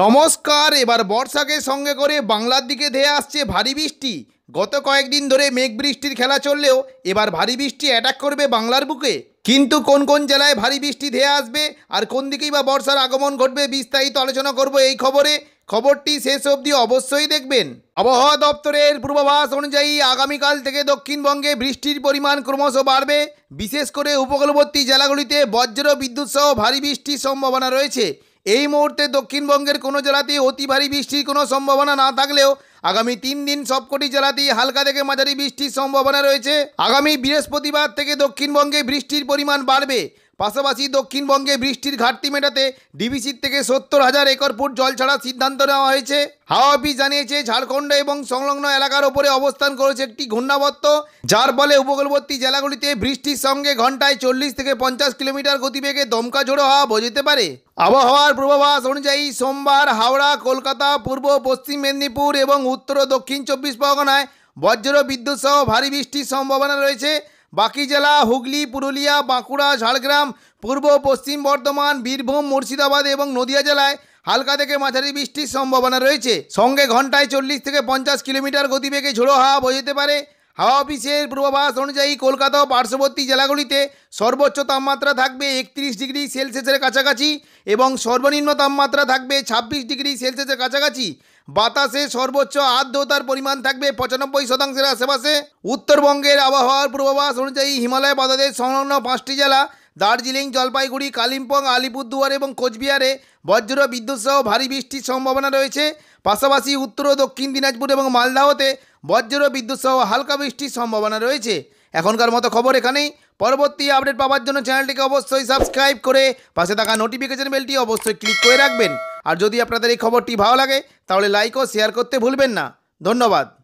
নমস্কার এবার বর্ষাকে সঙ্গে করে বাংলার দিকে ধেয়ে আসছে ভারী বৃষ্টি গত কয়েকদিন ধরে মেঘ বৃষ্টির খেলা চললেও এবার ভারী বৃষ্টি অ্যাটাক করবে বাংলার বুকে কিন্তু কোন কোন জেলায় ভারী বৃষ্টি ধেয়ে আসবে আর কোন দিকেই বা বর্ষার আগমন ঘটবে বিস্তারিত আলোচনা করব এই খবরে খবরটি শেষ অবধি অবশ্যই দেখবেন আবহাওয়া দপ্তরের পূর্বাভাস অনুযায়ী আগামীকাল থেকে দক্ষিণবঙ্গে বৃষ্টির পরিমাণ ক্রমশ বাড়বে বিশেষ করে উপকূলবর্তী জেলাগুলিতে বজ্র বিদ্যুৎ সহ ভারী বৃষ্টির সম্ভাবনা রয়েছে এই মুহূর্তে দক্ষিণবঙ্গের কোনো জেলাতেই অতি ভারী বৃষ্টির কোনো সম্ভাবনা না থাকলেও আগামী তিন দিন সবকটি জেলাতেই হালকা থেকে মাঝারি বৃষ্টির সম্ভাবনা রয়েছে আগামী বৃহস্পতিবার থেকে দক্ষিণবঙ্গে বৃষ্টির পরিমাণ বাড়বে পাশাপাশি দক্ষিণবঙ্গে বৃষ্টির ঘাটতি মেটাতে ডিবিসির থেকে সত্তর হাজার একর ফুট জল ছাড়ার সিদ্ধান্ত নেওয়া হয়েছে হাওয়া অফিস জানিয়েছে ঝাড়খণ্ড এবং সংলগ্ন এলাকার ওপরে অবস্থান করেছে একটি ঘূর্ণাবর্ত যার ফলে উপকূলবর্তী জেলাগুলিতে বৃষ্টির সঙ্গে ঘন্টায় চল্লিশ থেকে পঞ্চাশ কিলোমিটার গতিবেগে দমকা ঝোড়ো হওয়া বোঝাতে পারে আবহাওয়ার পূর্বাভাস অনুযায়ী সোমবার হাওড়া কলকাতা পূর্ব পশ্চিম মেদিনীপুর এবং উত্তর দক্ষিণ চব্বিশ পরগনায় বজ্র বিদ্যুৎ সহ ভারী বৃষ্টির সম্ভাবনা রয়েছে বাকি জেলা হুগলি পুরুলিয়া বাঁকুড়া ঝাড়গ্রাম পূর্ব পশ্চিম বর্ধমান বীরভূম মুর্শিদাবাদ এবং নদিয়া জেলায় হালকা থেকে মাঝারি বৃষ্টির সম্ভাবনা রয়েছে সঙ্গে ঘন্টায় চল্লিশ থেকে পঞ্চাশ কিলোমিটার গতিবেগে ঝোড়ো হাওয়া বয়ে যেতে পারে হাওয়া অফিসের পূর্বাভাস অনুযায়ী কলকাতা ও পার্শ্ববর্তী জেলাগুলিতে সর্বোচ্চ তাপমাত্রা থাকবে একত্রিশ ডিগ্রি সেলসিয়াসের কাছাকাছি এবং সর্বনিম্ন তাপমাত্রা থাকবে ছাব্বিশ ডিগ্রি সেলসিয়াসের কাছাকাছি বাতাসে সর্বোচ্চ আর্দ্রতার পরিমাণ থাকবে পঁচানব্বই শতাংশের আশেপাশে উত্তরবঙ্গের আবহাওয়ার পূর্বাভাস অনুযায়ী হিমালয় বাতাসের সংলগ্ন পাঁচটি জেলা দার্জিলিং জলপাইগুড়ি কালিম্পং আলিপুরদুয়ার এবং কোচবিহারে বজ্র বিদ্যুৎসহ ভারী বৃষ্টির সম্ভাবনা রয়েছে পাশাপাশি উত্তর ও দক্ষিণ দিনাজপুর এবং মালদাহতে বজ্র বিদ্যুৎসহ হালকা বৃষ্টির সম্ভাবনা রয়েছে এখনকার মতো খবর এখানেই পরবর্তী আপডেট পাওয়ার জন্য চ্যানেলটিকে অবশ্যই সাবস্ক্রাইব করে পাশে থাকা নোটিফিকেশন বেলটি অবশ্যই ক্লিক করে রাখবেন আর যদি আপনাদের এই খবরটি ভালো লাগে তাহলে লাইক ও শেয়ার করতে ভুলবেন না ধন্যবাদ